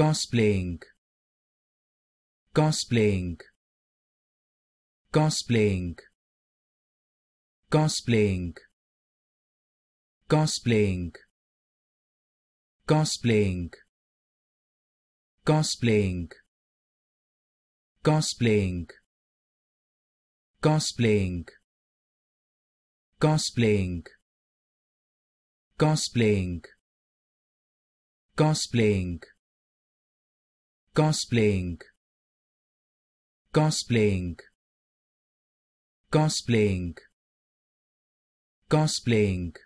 cosplaying cosplaying cosplaying cosplaying cosplaying cosplaying cosplaying cosplaying cosplaying cosplaying cosplaying cosplaying cosplaying cosplaying cosplaying cosplaying